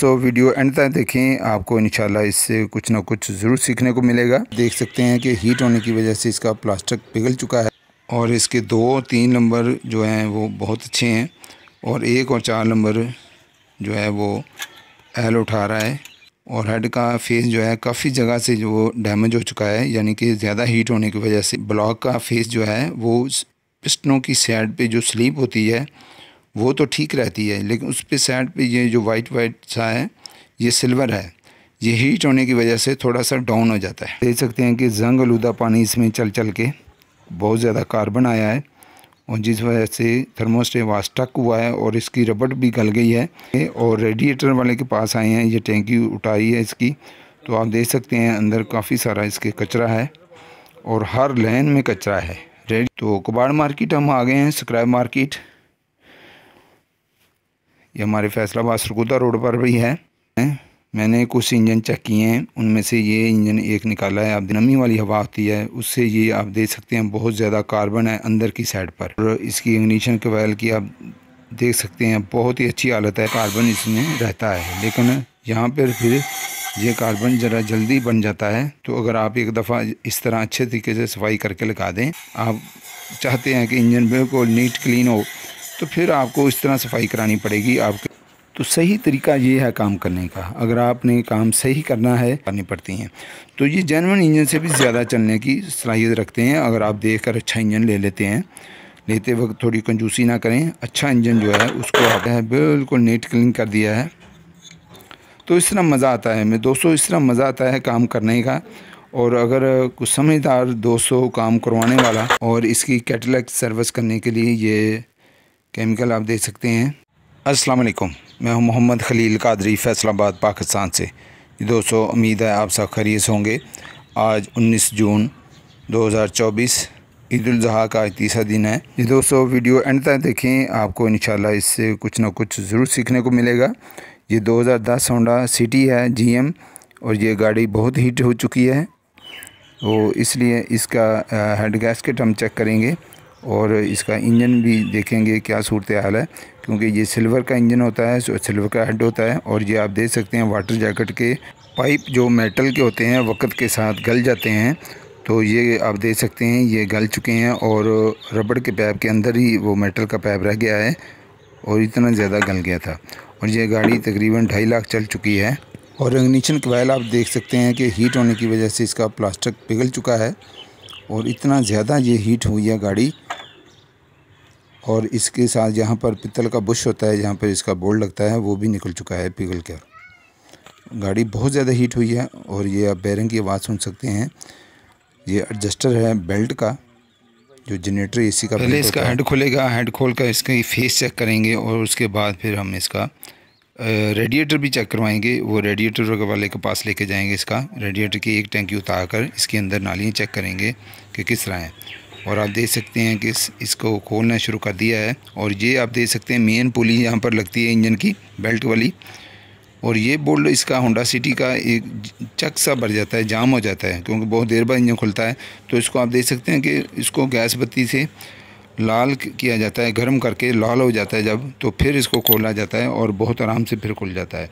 so so, video and तक देखें आपको इंशाल्लाह इससे कुछ ना कुछ ज़रूर सीखने को मिलेगा देख सकते हैं कि हीट होने की वजह से इसका प्लास्टिक पिघल चुका है और इसके दो तीन नंबर जो हैं वो बहुत अच्छे हैं और एक और चार नंबर जो है वो एल उठा रहा है और हेड का फेस जो है काफ़ी जगह से जो डैमेज हो चुका है यानी कि ज़्यादा हीट होने की वजह से ब्लॉक का फेस जो है वो पिस्टनों की साइड पे जो स्लीप होती है वो तो ठीक रहती है लेकिन उस पर साइड पे ये जो वाइट वाइट सा है ये सिल्वर है ये हीट होने की वजह से थोड़ा सा डाउन हो जाता है देख सकते हैं कि जंग आलूदा पानी इसमें चल चल के बहुत ज़्यादा कार्बन आया है और जिस वजह से थर्मोस्टेट वास्टक हुआ है और इसकी रबड़ भी गल गई है और रेडिएटर वाले के पास आए हैं ये टेंकी उठाई है इसकी तो आप देख सकते हैं अंदर काफ़ी सारा इसके कचरा है और हर लाइन में कचरा है रेडी तो कबाड़ मार्केट हम आ गए हैं सकराब मार्केट ये हमारे फैसलाबाद सरगुदा रोड पर भी है मैंने कुछ इंजन चेक किए हैं उनमें से ये इंजन एक निकाला है आप नमी वाली हवा आती है उससे ये आप देख सकते हैं बहुत ज़्यादा कार्बन है अंदर की साइड पर और इसकी इग्निशन के बैल की आप देख सकते हैं बहुत ही अच्छी हालत है कार्बन इसमें रहता है लेकिन यहाँ पर फिर ये कार्बन ज़रा जल्दी बन जाता है तो अगर आप एक दफ़ा इस तरह अच्छे तरीके से सफाई करके लगा दें आप चाहते हैं कि इंजन बिल्कुल नीट क्लीन हो तो फिर आपको इस तरह सफाई करानी पड़ेगी आपके तो सही तरीका ये है काम करने का अगर आपने काम सही करना है करनी पड़ती हैं तो ये जेनवन इंजन से भी ज़्यादा चलने की सलाहियत रखते हैं अगर आप देख कर अच्छा इंजन ले लेते हैं लेते वक्त थोड़ी कंजूसी ना करें अच्छा इंजन जो है उसको है बिल्कुल नेट क्लिन कर दिया है तो इस तरह मज़ा आता है मैं दोस्तों इस तरह मज़ा आता है काम करने का और अगर कुछ समझदार दोस्तों काम करवाने वाला और इसकी कैटलैक्ट सर्विस करने के लिए ये केमिकल आप देख सकते हैं अस्सलाम वालेकुम मैं हूं मोहम्मद खलील कादरी फैसलाबाद पाकिस्तान से दोस्तों उम्मीद है आप सब खरीस होंगे आज 19 जून 2024 ईद अजी का तीसरा दिन है जी दोस्तों वीडियो एंड तक देखें आपको इन इससे कुछ ना कुछ ज़रूर सीखने को मिलेगा ये 2010 होंडा सिटी है जीएम और ये गाड़ी बहुत हीट हो चुकी है वो इसलिए इसका हेड गैसकेट हम चेक करेंगे और इसका इंजन भी देखेंगे क्या सूरत हाल है क्योंकि ये सिल्वर का इंजन होता है सिल्वर का हेड होता है और ये आप देख सकते हैं वाटर जैकेट के पाइप जो मेटल के होते हैं वक्त के साथ गल जाते हैं तो ये आप देख सकते हैं ये गल चुके हैं और रबड़ के पैप के अंदर ही वो मेटल का पैप रह गया है और इतना ज़्यादा गल गया था और ये गाड़ी तकरीबन ढाई लाख चल चुकी है और इग्निशन कवायल आप देख सकते हैं कि हीट होने की वजह से इसका प्लास्टिक पिघल चुका है और इतना ज़्यादा ये हीट हुई है गाड़ी और इसके साथ जहाँ पर पित्तल का बुश होता है जहाँ पर इसका बोर्ड लगता है वो भी निकल चुका है पिघल कर गाड़ी बहुत ज़्यादा हीट हुई है और ये आप बैरिंग की आवाज़ सुन सकते हैं ये एडजस्टर है बेल्ट का जो जनरेटर एसी का पहले इसका हेड खोलेगा हेड खोल कर इसका फेस चेक करेंगे और उसके बाद फिर हम इसका रेडिएटर भी चेक करवाएंगे वो रेडिएटर वाले के पास लेके जाएंगे इसका रेडिएटर की एक टैंकी उतार कर इसके अंदर नालियाँ चेक करेंगे कि किस तरह है और आप देख सकते हैं कि इस, इसको खोलना शुरू कर दिया है और ये आप देख सकते हैं मेन पुली यहाँ पर लगती है इंजन की बेल्ट वाली और ये बोल्ट इसका होंडा सिटी का एक चक सा भर जाता है जाम हो जाता है क्योंकि बहुत देर बाद इंजन खुलता है तो इसको आप देख सकते हैं कि इसको गैस बत्ती से लाल किया जाता है गर्म करके लाल हो जाता है जब तो फिर इसको खोला जाता है और बहुत आराम से फिर खुल जाता है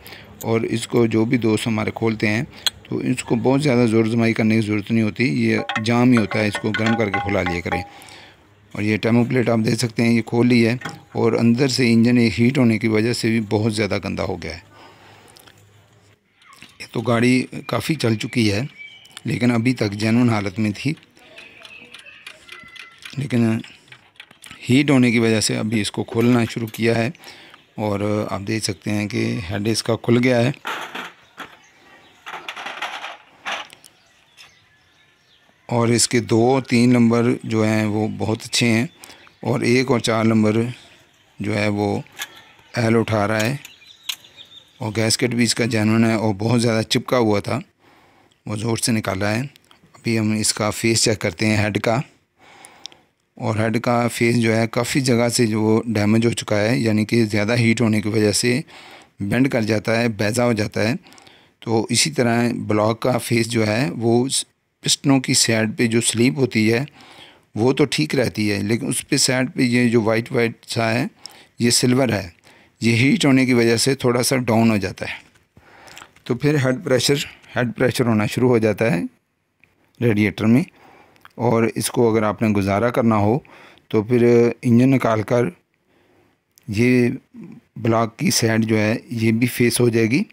और इसको जो भी दोस्त हमारे खोलते हैं तो इसको बहुत ज़्यादा ज़ोर जमाई करने की ज़रूरत नहीं होती ये जाम ही होता है इसको गर्म करके खुला लिया करें और ये टेमो प्लेट आप देख सकते हैं ये खोल ली है और अंदर से इंजन ये हीट होने की वजह से भी बहुत ज़्यादा गंदा हो गया है ये तो गाड़ी काफ़ी चल चुकी है लेकिन अभी तक जैन हालत में थी लेकिन हीट होने की वजह से अभी इसको खोलना शुरू किया है और आप देख सकते हैं कि हेड इसका खुल गया है और इसके दो तीन नंबर जो हैं वो बहुत अच्छे हैं और एक और चार नंबर जो है वो एल उठा रहा है और गैसकेट भी इसका जैनवन है और बहुत ज़्यादा चिपका हुआ था वो ज़ोर से निकाला है अभी हम इसका फेस चेक करते हैं हेड का और हेड का फेस जो है काफ़ी जगह से जो डैमेज हो चुका है यानी कि ज़्यादा हीट होने की वजह से बेंड कर जाता है बैजा हो जाता है तो इसी तरह ब्लॉक का फेस जो है वो पिस्टनों की साइड पे जो स्लीप होती है वो तो ठीक रहती है लेकिन उस पर साइड पे ये जो वाइट वाइट सा है ये सिल्वर है ये हीट होने की वजह से थोड़ा सा डाउन हो जाता है तो फिर हेड प्रेशर हेड प्रेशर होना शुरू हो जाता है रेडिएटर में और इसको अगर आपने गुजारा करना हो तो फिर इंजन निकाल कर ये ब्लॉक की साइड जो है ये भी फेस हो जाएगी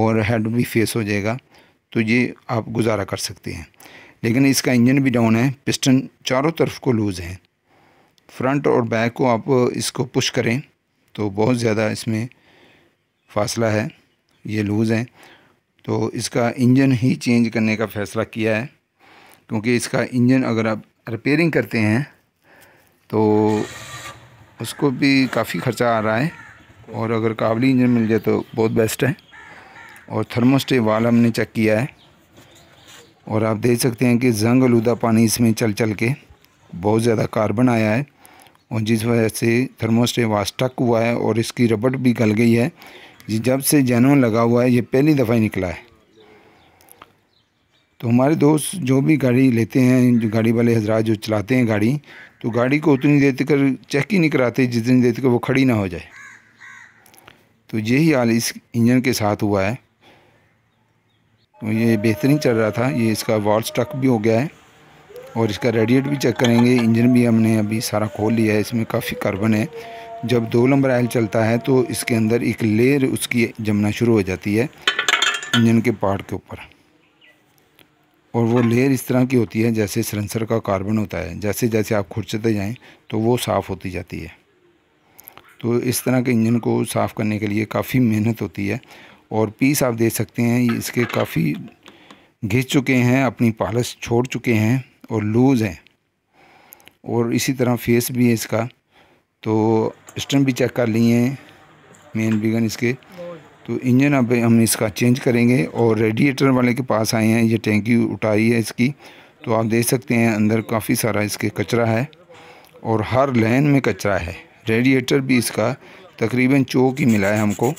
और हेड भी फेस हो जाएगा तो ये आप गुजारा कर सकते हैं लेकिन इसका इंजन भी डाउन है पिस्टन चारों तरफ को लूज़ है फ्रंट और बैक को आप इसको पुश करें तो बहुत ज़्यादा इसमें फासला है ये लूज़ है तो इसका इंजन ही चेंज करने का फ़ैसला किया है क्योंकि इसका इंजन अगर आप रिपेयरिंग करते हैं तो उसको भी काफ़ी ख़र्चा आ रहा है और अगर काबली इंजन मिल जाए तो बहुत बेस्ट है और थर्मोस्टे वाल हमने चेक किया है और आप देख सकते हैं कि जंग आलूदा पानी इसमें चल चल के बहुत ज़्यादा कार्बन आया है और जिस वजह से थर्मोस्टे टक हुआ है और इसकी रबड़ भी गल गई है ये जब से जैनवन लगा हुआ है ये पहली दफ़ा ही निकला है तो हमारे दोस्त जो भी गाड़ी लेते हैं जो गाड़ी वाले हजरा जो चलाते हैं गाड़ी तो गाड़ी को उतनी देर तक चेक ही नहीं कराते जितनी देर तक वो खड़ी ना हो जाए तो यही हाल इस इंजन के साथ हुआ है तो ये बेहतरीन चल रहा था ये इसका वॉल स्टक भी हो गया है और इसका रेडिएट भी चेक करेंगे इंजन भी हमने अभी सारा खोल लिया है इसमें काफ़ी कार्बन है जब दो नंबर आयल चलता है तो इसके अंदर एक लेयर उसकी जमना शुरू हो जाती है इंजन के पार्ट के ऊपर और वो लेयर इस तरह की होती है जैसे सरेंसर का कार्बन होता है जैसे जैसे आप खुर्चते जाएँ तो वो साफ़ होती जाती है तो इस तरह के इंजन को साफ़ करने के लिए काफ़ी मेहनत होती है और पीस आप देख सकते हैं इसके काफ़ी घिस चुके हैं अपनी पालस छोड़ चुके हैं और लूज़ हैं और इसी तरह फेस भी है इसका तो स्टम भी चेक कर लिए हैं मेन बिगन इसके तो इंजन अब हम इसका चेंज करेंगे और रेडिएटर वाले के पास आए हैं ये टेंकी उठाई है इसकी तो आप देख सकते हैं अंदर काफ़ी सारा इसके कचरा है और हर लाइन में कचरा है रेडिएटर भी इसका तकरीबन चौक ही मिला है हमको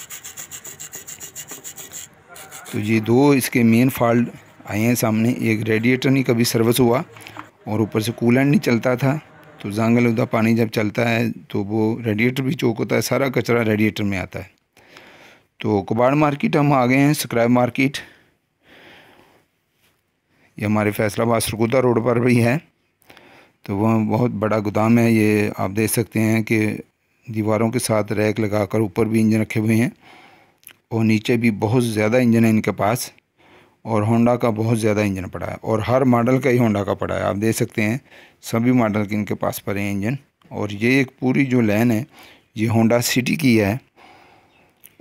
तो ये दो इसके मेन फॉल्ट आए हैं सामने एक रेडिएटर नहीं कभी सर्विस हुआ और ऊपर से कूलेंट नहीं चलता था तो जंगल उदा पानी जब चलता है तो वो रेडिएटर भी चौक होता है सारा कचरा रेडिएटर में आता है तो कबाड़ मार्केट हम आ गए हैं स्क्रैप मार्केट ये हमारे फैसलाबाद सरगुदा रोड पर भी है तो वह बहुत बड़ा गोदाम है ये आप देख सकते हैं कि दीवारों के साथ रैक लगाकर ऊपर भी इंजन रखे हुए हैं और नीचे भी बहुत ज़्यादा इंजन है इनके पास और होंडा का बहुत ज़्यादा इंजन पड़ा है और हर मॉडल का ही होंडा का पड़ा है आप देख सकते हैं सभी मॉडल के इनके पास पड़े हैं इंजन और ये एक पूरी जो लाइन है ये होंडा सिटी की है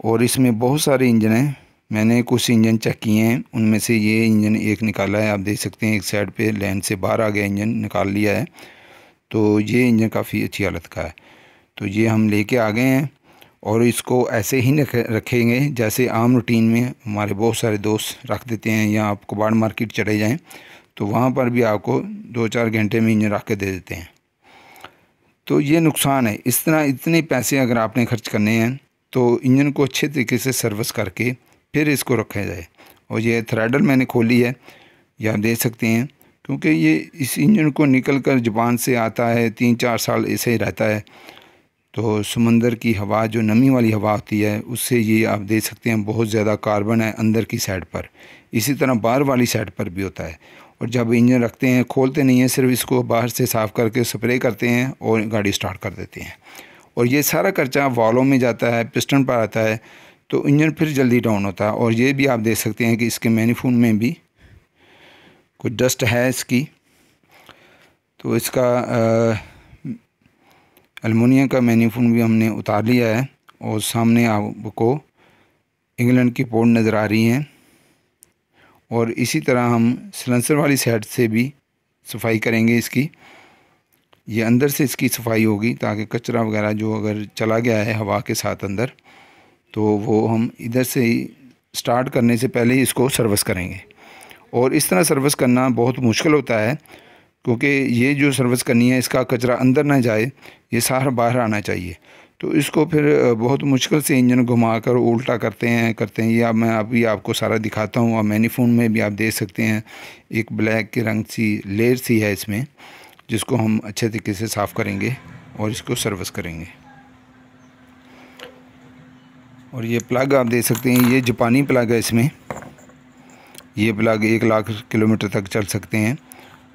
और इसमें बहुत सारे इंजन हैं मैंने कुछ इंजन चेक किए हैं उनमें से ये इंजन एक निकाला है आप देख सकते हैं एक साइड पे लैन से बाहर आ गया इंजन निकाल लिया है तो ये इंजन काफ़ी अच्छी हालत का है तो ये हम लेके आ गए हैं और इसको ऐसे ही रखेंगे जैसे आम रूटीन में हमारे बहुत सारे दोस्त रख देते हैं या आप कबाड़ मार्केट चले जाएं तो वहाँ पर भी आपको दो चार घंटे में इन्हें रख के दे देते हैं तो ये नुकसान है इस तरह इतने पैसे अगर आपने खर्च करने हैं तो इंजन को अच्छे तरीके से सर्विस करके फिर इसको रखा जाए और ये थ्रेडर मैंने खोली है ये आप देख सकते हैं क्योंकि ये इस इंजन को निकल कर जापान से आता है तीन चार साल ऐसे ही रहता है तो समंदर की हवा जो नमी वाली हवा होती है उससे ये आप देख सकते हैं बहुत ज़्यादा कार्बन है अंदर की साइड पर इसी तरह बाहर वाली साइड पर भी होता है और जब इंजन रखते हैं खोलते नहीं हैं सिर्फ इसको बाहर से साफ़ करके स्प्रे करते हैं और गाड़ी स्टार्ट कर देते हैं और ये सारा खर्चा वालों में जाता है पिस्टन पर आता है तो इंजन फिर जल्दी डाउन होता है और ये भी आप देख सकते हैं कि इसके मैनीफोन में भी कुछ डस्ट है इसकी तो इसका आ, अलमोनिया का मैन्यूफोन भी हमने उतार लिया है और सामने आपको इंग्लैंड की पोर्ट नज़र आ रही हैं और इसी तरह हम सिलेंसर वाली साइड से भी सफाई करेंगे इसकी ये अंदर से इसकी सफाई होगी ताकि कचरा वगैरह जो अगर चला गया है हवा के साथ अंदर तो वो हम इधर से ही स्टार्ट करने से पहले ही इसको सर्विस करेंगे और इस तरह सर्विस करना बहुत मुश्किल होता है क्योंकि ये जो सर्विस करनी है इसका कचरा अंदर ना जाए ये सार बाहर आना चाहिए तो इसको फिर बहुत मुश्किल से इंजन घुमा कर उल्टा करते हैं करते हैं या मैं अभी आपको सारा दिखाता हूँ और मैनीफोन में भी आप देख सकते हैं एक ब्लैक के रंग सी लेयर सी है इसमें जिसको हम अच्छे तरीके से साफ़ करेंगे और इसको सर्विस करेंगे और ये प्लग आप देख सकते हैं ये जापानी प्लग है इसमें ये प्लग एक लाख किलोमीटर तक चल सकते हैं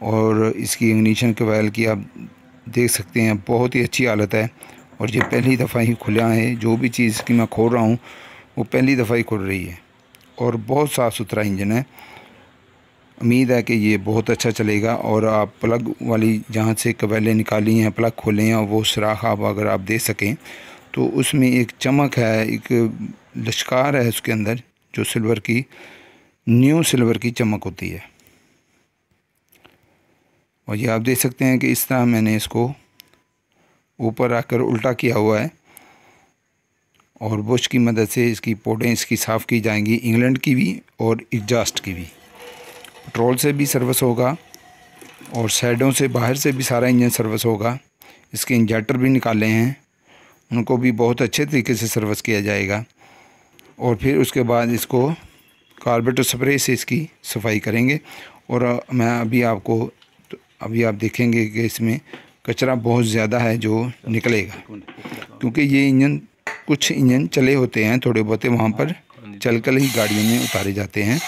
और इसकी इग्निशन के वायल की आप देख सकते हैं बहुत ही अच्छी हालत है और ये पहली दफ़ा ही खुला है जो भी चीज़ की मैं खोल रहा हूँ वो पहली दफ़ा ही खुल रही है और बहुत साफ़ सुथरा इंजन है उम्मीद है कि ये बहुत अच्छा चलेगा और आप प्लग वाली जहाँ से कबैलें निकाली हैं प्लग खोलें और वो सुराख आप अगर आप दे सकें तो उसमें एक चमक है एक लश्कार है उसके अंदर जो सिल्वर की न्यू सिल्वर की चमक होती है और ये आप देख सकते हैं कि इस तरह मैंने इसको ऊपर आकर उल्टा किया हुआ है और बुश की मदद से इसकी पोटें इसकी साफ़ की जाएंगी इंग्लैंड की भी और एग्जास्ट की भी पेट्रोल से भी सर्विस होगा और साइडों से बाहर से भी सारा इंजन सर्विस होगा इसके इंजर्टर भी निकाले हैं उनको भी बहुत अच्छे तरीके से सर्विस किया जाएगा और फिर उसके बाद इसको कार्बेटो स्प्रे से इसकी सफाई करेंगे और मैं अभी आपको अभी आप देखेंगे कि इसमें कचरा बहुत ज़्यादा है जो निकलेगा क्योंकि ये इंजन कुछ इंजन चले होते हैं थोड़े बहुत वहाँ पर चल कर ही गाड़ियों में उतारे जाते हैं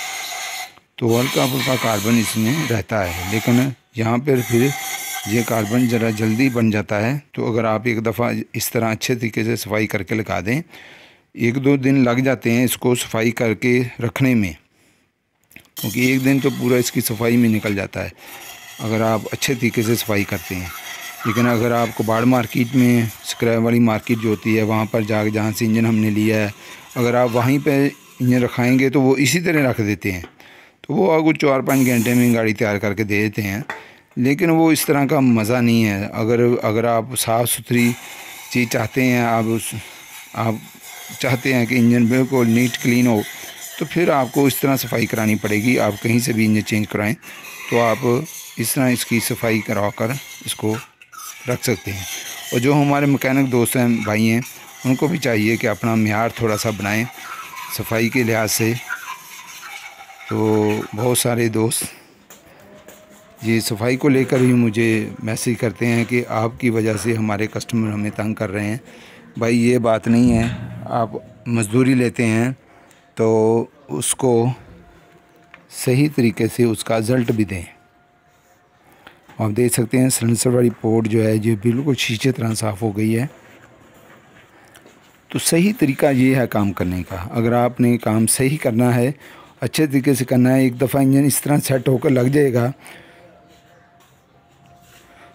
तो हल्का फुल्का कार्बन इसमें रहता है लेकिन यहाँ पर फिर ये कार्बन ज़रा जल्दी बन जाता है तो अगर आप एक दफ़ा इस तरह अच्छे तरीके से सफाई करके लगा दें एक दो दिन लग जाते हैं इसको सफाई करके रखने में क्योंकि एक दिन तो पूरा इसकी सफाई में निकल जाता है अगर आप अच्छे तरीके से सफाई करते हैं लेकिन अगर आपको बाड़ मार्केट में स्क्रैप वाली मार्केट जो होती है वहाँ पर जाकर जहाँ से इंजन हमने लिया है अगर आप वहीं पर इंजन रखाएँगे तो वो इसी तरह रख देते हैं तो वो आपको चार पाँच घंटे में गाड़ी तैयार करके दे देते हैं लेकिन वो इस तरह का मज़ा नहीं है अगर अगर आप साफ़ सुथरी चीज़ चाहते हैं आप उस आप चाहते हैं कि इंजन बिल्कुल नीट क्लीन हो तो फिर आपको इस तरह सफाई करानी पड़ेगी आप कहीं से भी इंजन चेंज कराएं तो आप इस तरह इसकी सफाई करा कर इसको रख सकते हैं और जो हमारे मकैनिक दोस्त हैं भाई हैं उनको भी चाहिए कि अपना मैार थोड़ा सा बनाएं सफाई के लिहाज से तो बहुत सारे दोस्त ये सफाई को लेकर ही मुझे मैसेज करते हैं कि आपकी वजह से हमारे कस्टमर हमें तंग कर रहे हैं भाई ये बात नहीं है आप मजदूरी लेते हैं तो उसको सही तरीके से उसका रिज़ल्ट भी दें आप देख सकते हैं सलेंसर वाली पोर्ट जो है ये बिल्कुल शीशे तरह साफ़ हो गई है तो सही तरीका ये है काम करने का अगर आपने काम सही करना है अच्छे तरीके से करना है एक दफ़ा इंजन इस तरह सेट होकर लग जाएगा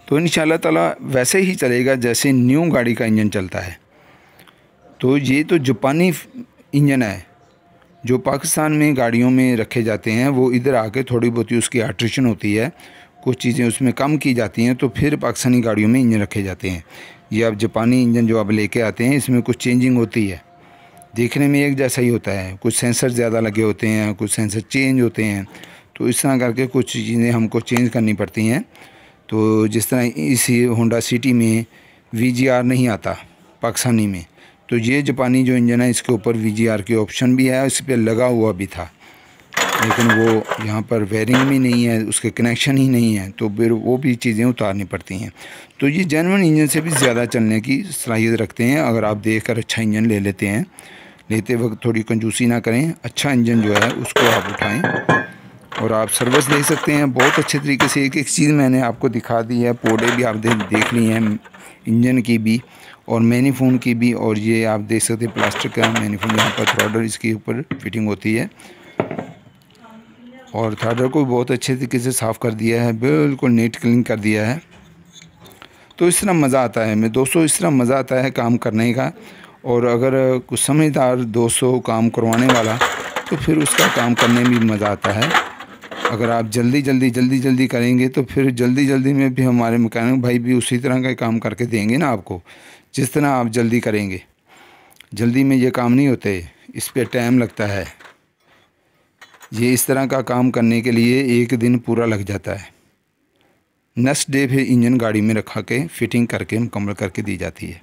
तो इन ताला वैसे ही चलेगा जैसे न्यू गाड़ी का इंजन चलता है तो ये तो जापानी इंजन है जो पाकिस्तान में गाड़ियों में रखे जाते हैं वो इधर आके थोड़ी बहुत ही उसकी आट्रेशन होती है कुछ चीज़ें उसमें कम की जाती हैं तो फिर पाकिस्तानी गाड़ियों में इंजन रखे जाते हैं ये अब जापानी इंजन जो आप लेके आते हैं इसमें कुछ चेंजिंग होती है देखने में एक जैसा ही होता है कुछ सेंसर ज़्यादा लगे होते हैं कुछ सेंसर चेंज होते हैं तो इस तरह करके कुछ चीज़ें हमको चेंज करनी पड़ती हैं तो जिस तरह इसी होंडा सिटी में वी नहीं आता पाकिस्तानी में तो ये जापानी जो इंजन है इसके ऊपर वी के ऑप्शन भी है इस पर लगा हुआ भी था लेकिन वो यहाँ पर वायरिंग भी नहीं है उसके कनेक्शन ही नहीं है तो फिर वो भी चीज़ें उतारनी पड़ती हैं तो ये जैनवन इंजन से भी ज़्यादा चलने की सलाहियत रखते हैं अगर आप देख कर अच्छा इंजन ले लेते हैं लेते वक्त थोड़ी कंजूसी ना करें अच्छा इंजन जो है उसको आप उठाएँ और आप सर्विस ले सकते हैं बहुत अच्छे तरीके से एक एक चीज़ मैंने आपको दिखा दी है पोडे भी आप दे, देख ली हैं इंजन की भी और मैनीफोन की भी और ये आप देख सकते हैं प्लास्टिक का मैनीफोन यहाँ पर थ्रॉडर इसके ऊपर फिटिंग होती है और थाइडर को बहुत अच्छे तरीके से साफ़ कर दिया है बिल्कुल नीट क्लीन कर दिया है तो इस तरह मज़ा आता है मैं दोस्तों इस तरह मज़ा आता है काम करने का और अगर कुछ समझदार दोस्तों काम करवाने वाला तो फिर उसका काम करने में मज़ा आता है अगर आप जल्दी जल्दी जल्दी जल्दी करेंगे तो फिर जल्दी जल्दी में भी हमारे मकैनिक भाई भी उसी तरह का काम करके देंगे ना आपको जिस तरह आप जल्दी करेंगे जल्दी में ये काम नहीं होते इस पर टाइम लगता है ये इस तरह का काम करने के लिए एक दिन पूरा लग जाता है नेक्स्ट डे फिर इंजन गाड़ी में रखा के फिटिंग करके मुकम्मल करके दी जाती है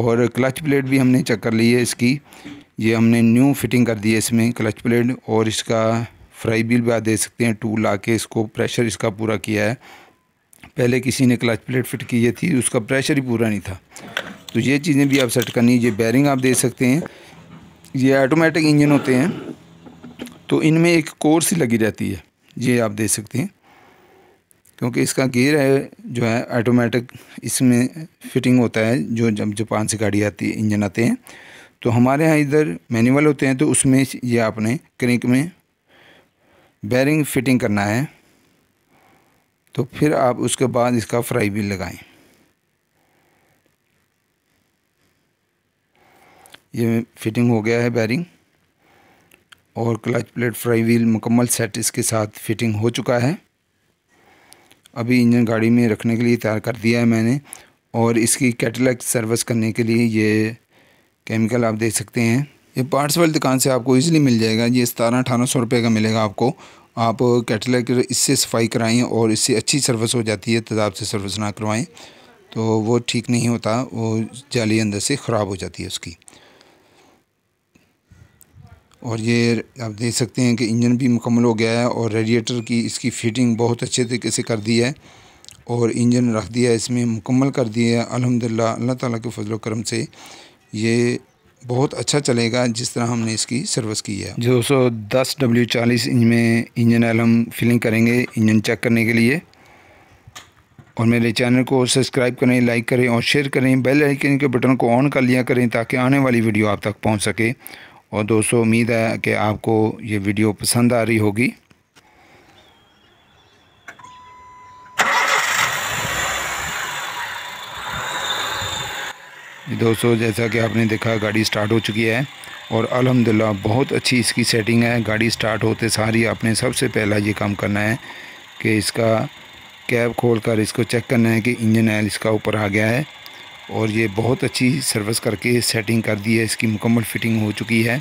और क्लच प्लेट भी हमने चेक कर ली है इसकी ये हमने न्यू फिटिंग कर दी है इसमें क्लच प्लेट और इसका फ्राई बिल भी आप दे सकते हैं टू ला के इसको प्रेशर इसका पूरा किया है पहले किसी ने क्लच प्लेट फिट की थी उसका प्रेशर ही पूरा नहीं था तो ये चीज़ें भी आप सेट करनी ये बैरिंग आप दे सकते हैं ये ऑटोमेटिक इंजन होते हैं तो इनमें एक कोर्स सी लगी रहती है ये आप देख सकते हैं क्योंकि इसका गियर है जो है ऑटोमेटिक इसमें फिटिंग होता है जो जब जापान से गाड़ी आती है इंजन आते हैं तो हमारे यहाँ इधर मैनुअल होते हैं तो उसमें ये आपने क्रिंक में बैरिंग फिटिंग करना है तो फिर आप उसके बाद इसका फ्राई व्हील लगाएं ये फिटिंग हो गया है बैरिंग और क्लच प्लेट फ्राई व्हील मुकम्मल सेट इसके साथ फिटिंग हो चुका है अभी इंजन गाड़ी में रखने के लिए तैयार कर दिया है मैंने और इसकी कैटलॉग सर्विस करने के लिए ये केमिकल आप देख सकते हैं ये पार्ट्स वाली दुकान से आपको इजीली मिल जाएगा ये सतारह अठारह सौ रुपये का मिलेगा आपको आप कैटलॉग इससे सफाई कराएं और इससे अच्छी सर्विस हो जाती है तदाब से सर्विस ना करवाएँ तो वो ठीक नहीं होता वो जाली अंदर से ख़राब हो जाती है उसकी और ये आप देख सकते हैं कि इंजन भी मुकम्मल हो गया है और रेडिएटर की इसकी फिटिंग बहुत अच्छे तरीके से कर दी है और इंजन रख दिया है इसमें मुकम्मल कर दिया है अलहमदिल्ला अल्लाह ताला के फजल करम से ये बहुत अच्छा चलेगा जिस तरह हमने इसकी सर्विस की है जो सौ दस डब्ल्यू चालीस इंज में इंजन आयल हम फिलिंग करेंगे इंजन चेक करने के लिए और मेरे चैनल को सब्सक्राइब करें लाइक करें और शेयर करें बेल आइकन के बटन को ऑन कर लिया करें ताकि आने वाली वीडियो आप तक पहुंच सके और दोस्तों उम्मीद है कि आपको ये वीडियो पसंद आ रही होगी दोस्तों जैसा कि आपने देखा गाड़ी स्टार्ट हो चुकी है और अलहमदिल्ला बहुत अच्छी इसकी सेटिंग है गाड़ी स्टार्ट होते सारी आपने सबसे पहला ये काम करना है कि इसका कैब खोलकर इसको चेक करना है कि इंजन ऑयल इसका ऊपर आ गया है और ये बहुत अच्छी सर्विस करके सेटिंग कर दी है इसकी मुकम्मल फिटिंग हो चुकी है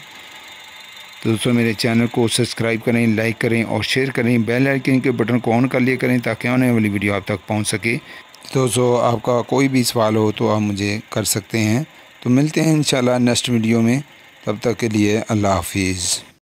तो दोस्तों मेरे चैनल को सब्सक्राइब करें लाइक करें और शेयर करें बेल आइकन के बटन को ऑन कर लिया करें ताकि आने वाली वीडियो आप तक पहुंच सके तो दोस्तों आपका कोई भी सवाल हो तो आप मुझे कर सकते हैं तो मिलते हैं इंशाल्लाह नेक्स्ट वीडियो में तब तक के लिए अल्लाह हाफिज़